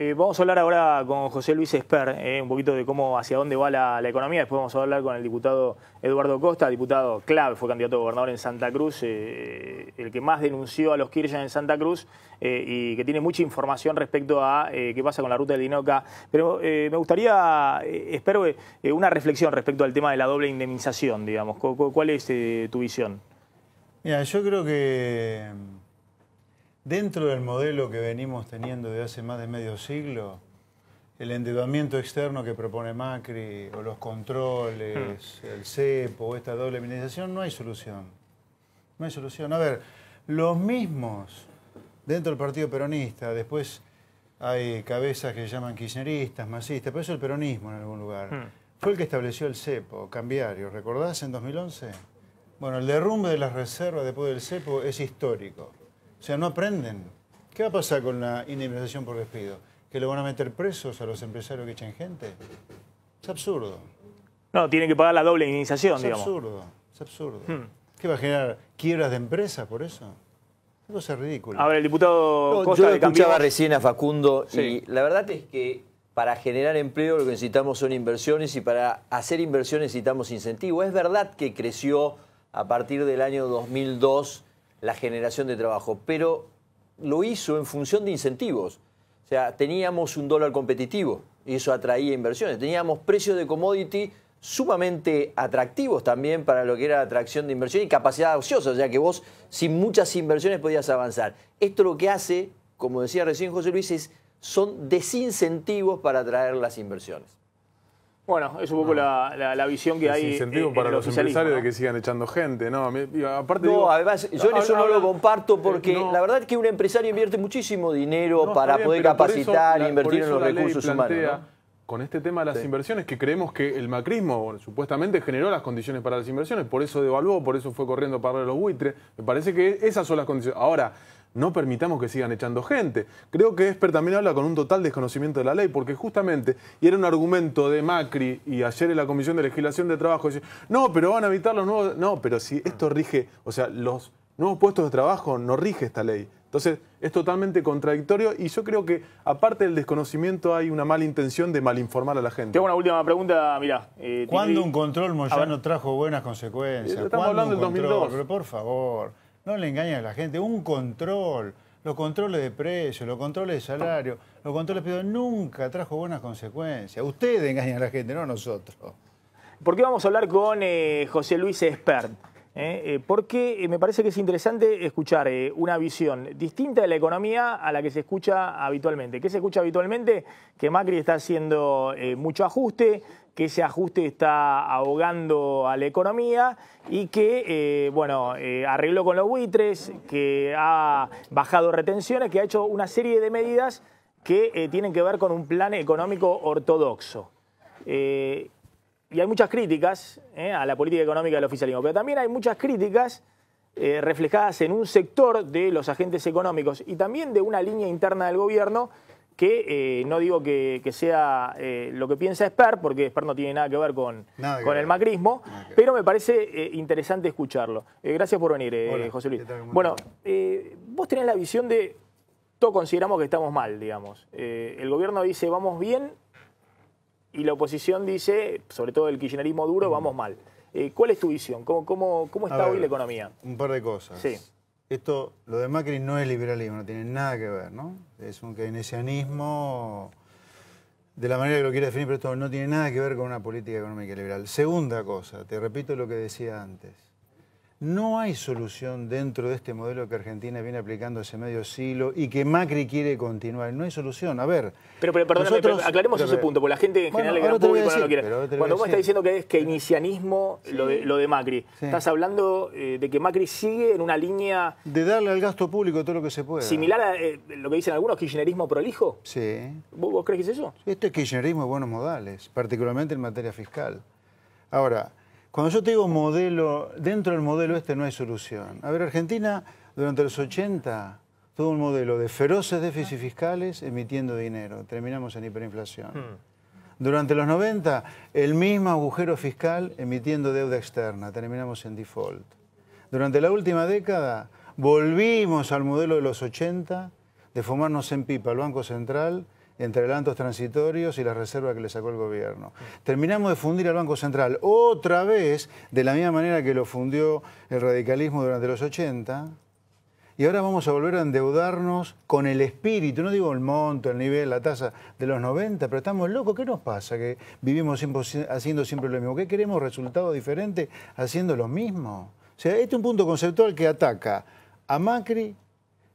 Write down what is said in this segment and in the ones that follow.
Eh, vamos a hablar ahora con José Luis Esper, eh, un poquito de cómo, hacia dónde va la, economía. Después vamos a hablar con el diputado Eduardo Costa, diputado clave, fue candidato a gobernador en Santa Cruz, eh, el que más denunció a los Kirchner en Santa Cruz y que tiene mucha información respecto a qué pasa con la ruta de Dinoca. Pero me gustaría, espero, una reflexión respecto al tema de la doble indemnización, digamos. ¿Cuál es tu visión? Mira, yo creo que Dentro del modelo que venimos teniendo de hace más de medio siglo, el endeudamiento externo que propone Macri, o los controles, hmm. el CEPO, o esta doble minimización, no hay solución. No hay solución. A ver, los mismos dentro del Partido Peronista, después hay cabezas que se llaman kirchneristas, masistas, pero eso es el peronismo en algún lugar. Hmm. Fue el que estableció el CEPO, cambiario, ¿recordás en 2011? Bueno, el derrumbe de las reservas después del CEPO es histórico. O sea, no aprenden. ¿Qué va a pasar con la indemnización por despido? ¿Que le van a meter presos a los empresarios que echan gente? Es absurdo. No, tienen que pagar la doble indemnización, es digamos. Es absurdo, es absurdo. Hmm. ¿Qué va a generar quiebras de empresas por eso? Cosa ridícula. A ver, el diputado Costa escuchaba recién a Facundo y la verdad es que para generar empleo lo que necesitamos son inversiones y para hacer inversiones necesitamos incentivos. Es verdad que creció a partir del año 2002 la generación de trabajo, pero lo hizo en función de incentivos. O sea, teníamos un dólar competitivo y eso atraía inversiones. Teníamos precios de commodity sumamente atractivos también para lo que era atracción de inversión y capacidad ociosa, o sea que vos sin muchas inversiones podías avanzar. Esto lo que hace, como decía recién José Luis, es, son desincentivos para atraer las inversiones. Bueno, es un poco la, la, visión que hay. Incentivo para los empresarios de que sigan echando gente, ¿no? aparte no, además, yo en eso no lo comparto eh, porque la verdad es que un empresario invierte muchísimo dinero para poder capacitar e invertir en los recursos plantea, humanos. Con este tema de las inversiones, que creemos que el macrismo supuestamente generó las condiciones para las inversiones, por eso devaluó, por eso fue corriendo para los buitres. Me parece que esas son las condiciones. Ahora, no permitamos que sigan echando gente. Creo que Esper también habla con un total desconocimiento de la ley, porque justamente, y era un argumento de Macri y ayer en la Comisión de Legislación de Trabajo, no, pero van a evitar los nuevos... No, pero si esto rige, o sea, los nuevos puestos de trabajo no rige esta ley. Entonces, es totalmente contradictorio y yo creo que, aparte del desconocimiento, hay una mala intención de malinformar a la gente. Tengo una última pregunta, mirá. Eh, ¿Cuándo un control Moyano trajo buenas consecuencias? Estamos hablando del 2002. Pero por favor no le engaña a la gente, un control, los controles de precios, los controles de salario, los controles de nunca trajo buenas consecuencias. Usted engaña a la gente, no nosotros. ¿Por qué vamos a hablar con eh, José Luis Espert. ¿eh? Eh, porque eh, me parece que es interesante escuchar una visión distinta de la economía a la que se escucha habitualmente. ¿Qué se escucha habitualmente? Que Macri está haciendo mucho ajuste, que ese ajuste está ahogando a la economía y que, bueno, arregló con los buitres, que ha bajado retenciones, que ha hecho una serie de medidas que tienen que ver con un plan económico ortodoxo y hay muchas críticas eh, a la política económica del oficialismo, pero también hay muchas críticas eh, reflejadas en un sector de los agentes económicos y también de una línea interna del gobierno que eh, no digo que, sea lo que piensa Esper, porque Esper no tiene nada que ver con, con el macrismo, pero me parece interesante escucharlo. gracias por venir, José Luis. bueno, vos tenés la visión de, todos consideramos que estamos mal, digamos. el gobierno dice, vamos bien, y la oposición dice, sobre todo el kirchnerismo duro, vamos mal. Eh, ¿Cuál es tu visión? ¿Cómo, está hoy la economía? Un par de cosas. Sí. Esto, lo de Macri no es liberalismo, no tiene nada que ver, ¿no? Es un keynesianismo de la manera que lo quiera definir, pero esto no tiene nada que ver con una política económica liberal. Segunda cosa, te repito lo que decía antes. No hay solución dentro de este modelo que Argentina viene aplicando hace medio siglo y que Macri quiere continuar. No hay solución. A ver. Pero, pero perdóname, nosotros, aclaremos ese punto, porque la gente en general, no lo Cuando vos estás diciendo que es keynesianismo lo, de, Macri, estás hablando eh, de que Macri sigue en una línea. De darle al gasto público todo lo que se pueda. Similar a eh, lo que dicen algunos, kirchnerismo prolijo. Sí. ¿Vos, crees que es eso? Esto es kirchnerismo de buenos modales, particularmente en materia fiscal. Ahora. Cuando yo te digo modelo, dentro del modelo este no hay solución. A ver, Argentina durante los 80 tuvo un modelo de feroces déficits fiscales emitiendo dinero. Terminamos en hiperinflación. Hmm. Durante los 90, el mismo agujero fiscal emitiendo deuda externa. Terminamos en default. Durante la última década, volvimos al modelo de los 80 de fumarnos en pipa al Banco Central entre adelantos transitorios y la reserva que le sacó el gobierno. Terminamos de fundir al Banco Central otra vez, de la misma manera que lo fundió el radicalismo durante los 80, y ahora vamos a volver a endeudarnos con el espíritu, no digo el monto, el nivel, la tasa de los 90, pero estamos locos, ¿qué nos pasa? Que vivimos haciendo siempre lo mismo, ¿qué queremos resultados diferentes haciendo lo mismo? O sea, este es un punto conceptual que ataca a Macri,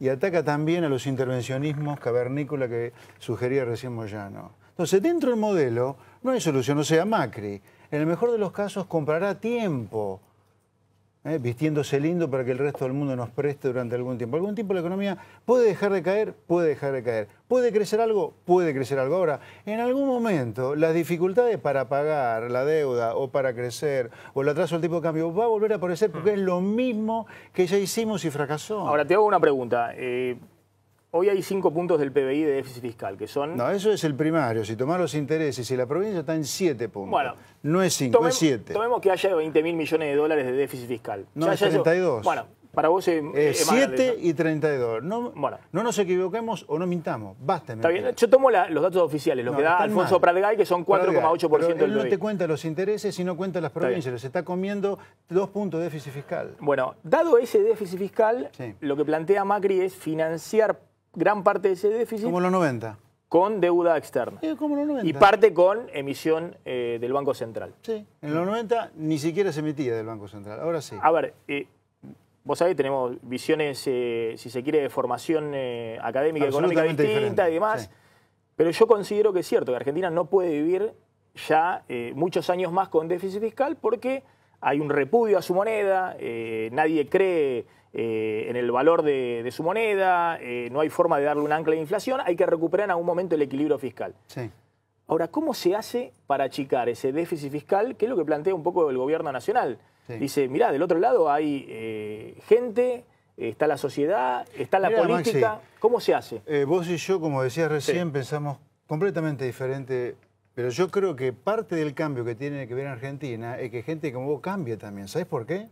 y ataca también a los intervencionismos cavernícola que sugería recién Moyano. Entonces, dentro del modelo no hay solución, o sea, Macri, en el mejor de los casos, comprará tiempo ¿eh? vistiéndose lindo para que el resto del mundo nos preste durante algún tiempo. Algún tiempo la economía puede dejar de caer, puede dejar de caer. ¿Puede crecer algo? Puede crecer algo. Ahora, en algún momento las dificultades para pagar la deuda o para crecer o el atraso del tipo de cambio va a volver a aparecer porque es lo mismo que ya hicimos y fracasó. Ahora te hago una pregunta. Eh, Hoy hay cinco puntos del PBI de déficit fiscal, que son... No, eso es el primario. Si tomás los intereses y la provincia está en siete puntos. Bueno, no es cinco, es siete. Tomemos que haya 20 mil millones de dólares de déficit fiscal. No, ya, 32. bueno, para vos es... 7 y 32. No, bueno. no nos equivoquemos o no mintamos. Basta. Está bien. Yo tomo los datos oficiales, los que da Alfonso Pradegay, que son 4,8% del PBI. no te cuenta los intereses y no cuenta las provincias. Se está comiendo dos puntos de déficit fiscal. Bueno, dado ese déficit fiscal, lo que plantea Macri es financiar gran parte de ese déficit. Como los 90. Con deuda externa. como los 90. Y parte con emisión eh, del Banco Central. Sí, en los 90 ni siquiera se emitía del Banco Central, ahora sí. A ver, eh, vos sabés, tenemos visiones, eh, si se quiere, de formación académica, económica distinta y demás. Pero yo considero que es cierto que Argentina no puede vivir ya muchos años más con déficit fiscal porque hay un repudio a su moneda, nadie cree eh, en el valor de, su moneda, eh, no hay forma de darle un ancla de inflación, hay que recuperar en algún momento el equilibrio fiscal. Ahora, ¿cómo se hace para achicar ese déficit fiscal? Que es lo que plantea un poco el gobierno nacional. Dice, mirá, del otro lado hay eh, gente, está la sociedad, está la política. ¿Cómo se hace? vos y yo, como decías recién, pensamos completamente diferente. Pero yo creo que parte del cambio que tiene que ver en Argentina es que gente como vos cambie también. ¿Sabés por qué?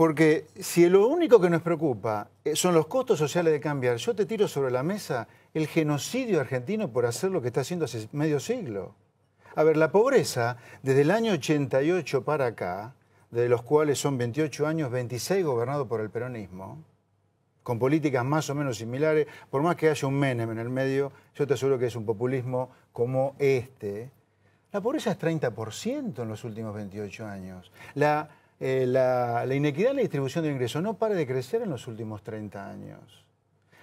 Porque si lo único que nos preocupa eh, son los costos sociales de cambiar, yo te tiro sobre la mesa el genocidio argentino por hacer lo que está haciendo hace medio siglo. A ver, la pobreza desde el año 88 para acá, de los cuales son 28 años, 26 gobernados por el peronismo, con políticas más o menos similares, por más que haya un Menem en el medio, yo te aseguro que es un populismo como este. La pobreza es 30% en los últimos 28 años. La eh, la, inequidad en la distribución de ingresos no para de crecer en los últimos 30 años.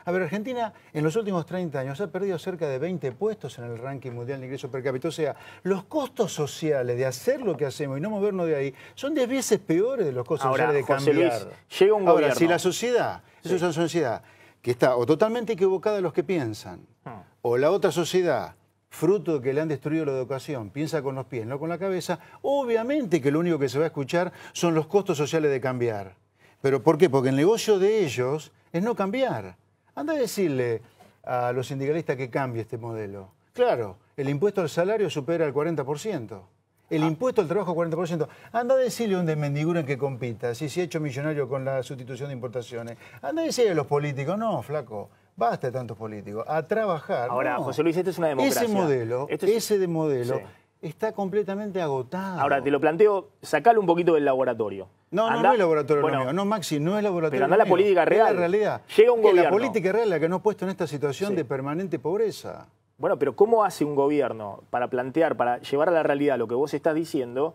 A ver, Argentina en los últimos 30 años ha perdido cerca de 20 puestos en el ranking mundial de ingreso per cápita. O sea, los costos sociales de hacer lo que hacemos y no movernos de ahí son 10 veces peores de los costos sociales de llega un Ahora, si la sociedad, es una sociedad que está o totalmente equivocada de los que piensan, ah. o la otra sociedad fruto de que le han destruido la educación, piensa con los pies, no con la cabeza, obviamente que lo único que se va a escuchar son los costos sociales de cambiar. ¿Pero por qué? Porque el negocio de ellos es no cambiar. Anda a decirle a los sindicalistas que cambie este modelo. Claro, el impuesto al salario supera el 40%. El ah. impuesto al trabajo 40%. Anda a decirle a un en que compita, si se ha hecho millonario con la sustitución de importaciones. Anda a decirle a los políticos, no, flaco, Basta de tantos políticos. A trabajar. Ahora, José Luis, esto es una democracia. Ese modelo, está completamente agotado. Ahora, te lo planteo, sacalo un poquito del laboratorio. No, no, es laboratorio lo mío. No, Maxi, no es laboratorio Pero anda la política real. la realidad. Llega un gobierno. la política real la que nos ha puesto en esta situación de permanente pobreza. Bueno, pero ¿cómo hace un gobierno para plantear, para llevar a la realidad lo que vos estás diciendo,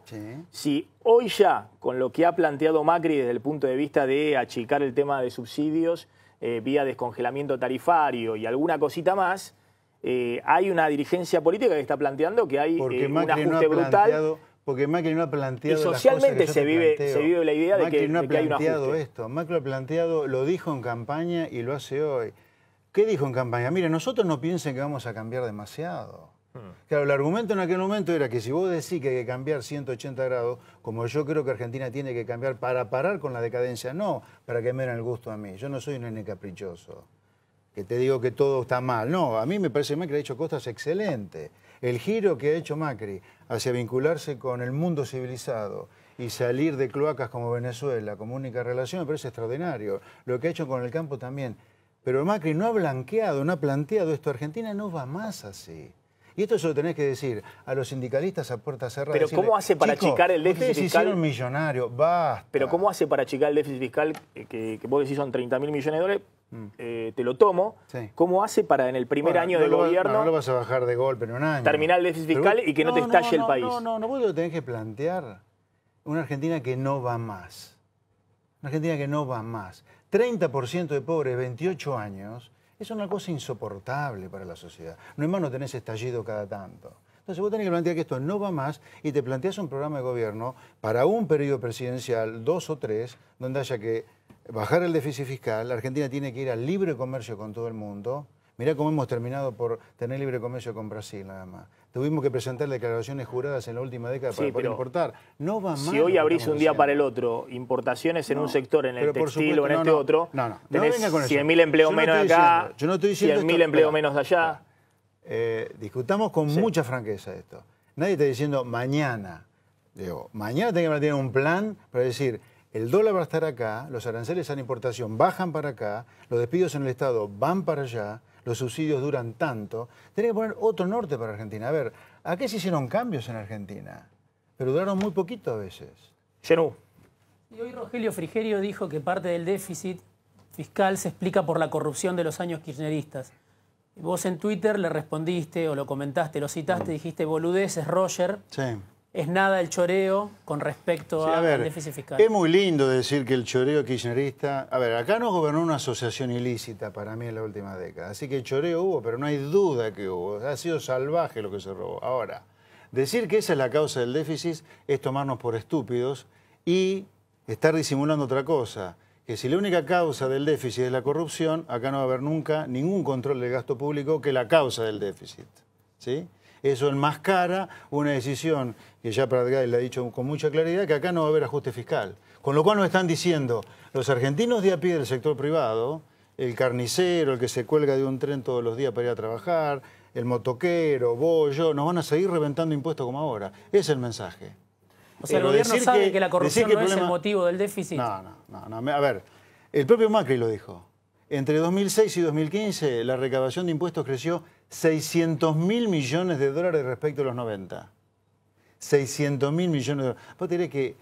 si hoy ya, con lo que ha planteado Macri desde el punto de vista de achicar el tema de subsidios, eh, vía descongelamiento tarifario y alguna cosita más, eh, hay una dirigencia política que está planteando que hay eh, un ajuste brutal. Porque Macri no ha planteado. Y socialmente se, vive, se vive la idea de que, no ha hay planteado esto. Macri ha planteado, lo dijo en campaña y lo hace hoy. ¿Qué dijo en campaña? Mire, nosotros no piensen que vamos a cambiar demasiado. Hmm. Claro, el argumento en aquel momento era que si vos decís que hay que cambiar 180 grados, como yo creo que Argentina tiene que cambiar para parar con la decadencia, no para que me den el gusto a mí. Yo no soy un nene caprichoso, que te digo que todo está mal. No, a mí me parece que Macri ha hecho cosas excelentes. El giro que ha hecho Macri hacia vincularse con el mundo civilizado y salir de cloacas como Venezuela, como única relación, me parece extraordinario. Lo que ha hecho con el campo también. Pero Macri no ha blanqueado, no ha planteado esto. Argentina no va más así. Y esto se lo tenés que decir a los sindicalistas a puertas cerradas. Pero ¿cómo hace para achicar el déficit fiscal? hicieron millonarios, basta. Pero ¿cómo hace para achicar el déficit fiscal eh, que, vos decís son 30 mil millones de dólares? Mm. Eh, te lo tomo. ¿Cómo hace para en el primer año del de gobierno. no, lo vas a bajar de golpe en un Terminar el déficit fiscal y que no, te estalle el país. No, no, no, vos lo tenés que plantear. Una Argentina que no va más. Una Argentina que no va más. 30% de pobres, 28 años es una cosa insoportable para la sociedad. No más, no tenés estallido cada tanto. Entonces vos tenés que plantear que esto no va más y te planteas un programa de gobierno para un periodo presidencial, dos o tres, donde haya que bajar el déficit fiscal, la Argentina tiene que ir al libre comercio con todo el mundo, Mirá cómo hemos terminado por tener libre comercio con Brasil nada más. Tuvimos que presentar declaraciones juradas en la última década para poder importar. No va mal. Si hoy abrís un día para el otro importaciones en un sector, en el textil o en este no, otro, tenés 100.000 empleos menos de acá, 100.000 empleos menos de allá. Ah. Eh, discutamos con mucha franqueza esto. Nadie está diciendo mañana. Digo, mañana tengo que tener un plan para decir, el dólar va a estar acá, los aranceles a la importación bajan para acá, los despidos en el Estado van para allá, los subsidios duran tanto, tenía que poner otro norte para Argentina. A ver, ¿a qué se hicieron cambios en Argentina? Pero duraron muy poquito a veces. Y hoy Rogelio Frigerio dijo que parte del déficit fiscal se explica por la corrupción de los años kirchneristas. Vos en Twitter le respondiste o lo comentaste, lo citaste, dijiste boludeces, Roger. Sí es nada el choreo con respecto a al déficit fiscal. Es muy lindo decir que el choreo kirchnerista... A ver, acá nos gobernó una asociación ilícita para mí en la última década. Así que el choreo hubo, pero no hay duda que hubo. Ha sido salvaje lo que se robó. Ahora, decir que esa es la causa del déficit es tomarnos por estúpidos y estar disimulando otra cosa. Que si la única causa del déficit es la corrupción, acá no va a haber nunca ningún control del gasto público que la causa del déficit. ¿Sí? eso enmascara una decisión que ya Pradgay le ha dicho con mucha claridad, que acá no va a haber ajuste fiscal. Con lo cual nos están diciendo, los argentinos de a pie del sector privado, el carnicero, el que se cuelga de un tren todos los días para ir a trabajar, el motoquero, vos, yo, nos van a seguir reventando impuestos como ahora. Es el mensaje. O sea, el gobierno sabe que, la corrupción no es el motivo del déficit. No, no, no, A ver, el propio Macri lo dijo. Entre 2006 y 2015 la recaudación de impuestos creció 600 mil millones de dólares respecto a los 90. 600 mil millones de dólares. Vos diré que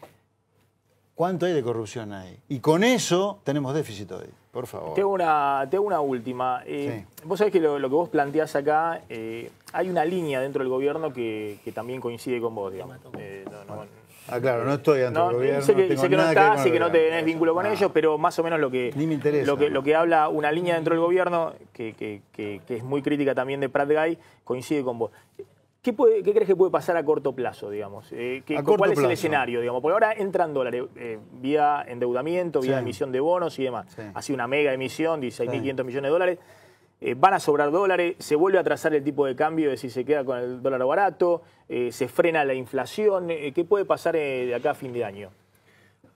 ¿Cuánto hay de corrupción ahí? Y con eso tenemos déficit hoy, por favor. Tengo una, una última. Eh, vos sabés que lo, que vos planteás acá, eh, hay una línea dentro del gobierno que, también coincide con vos, digamos. Eh, no, no, Ah, claro, no estoy ante el gobierno. Sé que, no que no estás que no tenés vínculo con ah. ellos, pero más o menos lo que, lo, que, habla una línea dentro del gobierno, que, que, es muy crítica también de Pratt Guy, coincide con vos. ¿Qué, crees que puede pasar a corto plazo, digamos? Eh, ¿Cuál es el escenario, digamos? Porque ahora entran dólares eh, vía endeudamiento, vía emisión de bonos y demás. Así Ha sido una mega emisión, 16.500 millones de dólares. Eh, van a sobrar dólares, se vuelve a trazar el tipo de cambio de si se queda con el dólar barato, eh, se frena la inflación, eh, ¿qué puede pasar de acá a fin de año?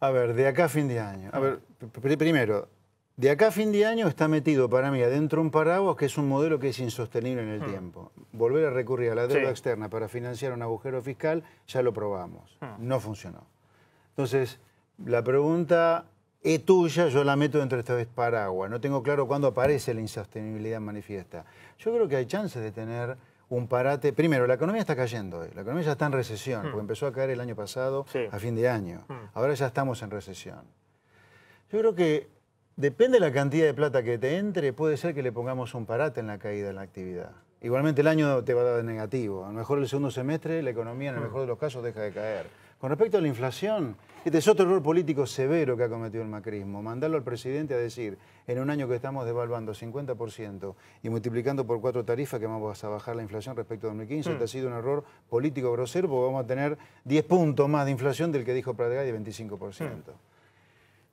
A ver, de acá a fin de año. A ver, primero, de acá a fin de año está metido para mí adentro un paraguas que es un modelo que es insostenible en el hmm. tiempo. Volver a recurrir a la deuda externa para financiar un agujero fiscal, ya lo probamos, hmm. no funcionó. Entonces, la pregunta es tuya, yo la meto dentro de esta vez paraguas. No tengo claro cuándo aparece la insostenibilidad manifiesta. Yo creo que hay chances de tener un parate. Primero, la economía está cayendo hoy. La economía ya está en recesión, hmm. porque empezó a caer el año pasado a fin de año. Hmm. Ahora ya estamos en recesión. Yo creo que depende de la cantidad de plata que te entre, puede ser que le pongamos un parate en la caída de la actividad. Igualmente el año te va a dar de negativo. A lo mejor el segundo semestre la economía en el hmm. mejor de los casos deja de caer. Con respecto a la inflación, este es otro error político severo que ha cometido el macrismo. Mandarlo al presidente a decir, en un año que estamos devaluando 50% y multiplicando por cuatro tarifas que vamos a bajar la inflación respecto a 2015, hmm. este ha sido un error político grosero porque vamos a tener 10 puntos más de inflación del que dijo Pradegay de 25%.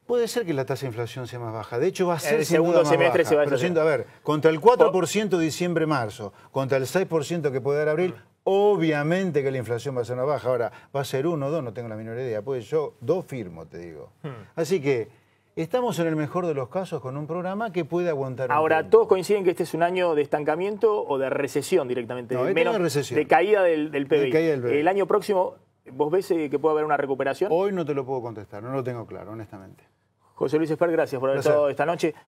Puede ser que la tasa de inflación sea más baja. De hecho, va a ser. El segundo semestre se va a A ver, contra el 4% diciembre-marzo, contra el 6% que puede dar abril, hmm. Obviamente que la inflación va a ser una baja. Ahora, va a ser uno o dos, no tengo la menor idea. Pues yo dos firmo, te digo. Hmm. Así que estamos en el mejor de los casos con un programa que puede aguantar. Ahora, ¿todos coinciden que este es un año de estancamiento o de recesión directamente? de, este de caída del, del El año próximo, ¿vos ves eh, que puede haber una recuperación? Hoy no te lo puedo contestar, no lo tengo claro, honestamente. José Luis Esper, gracias por haber estado esta noche.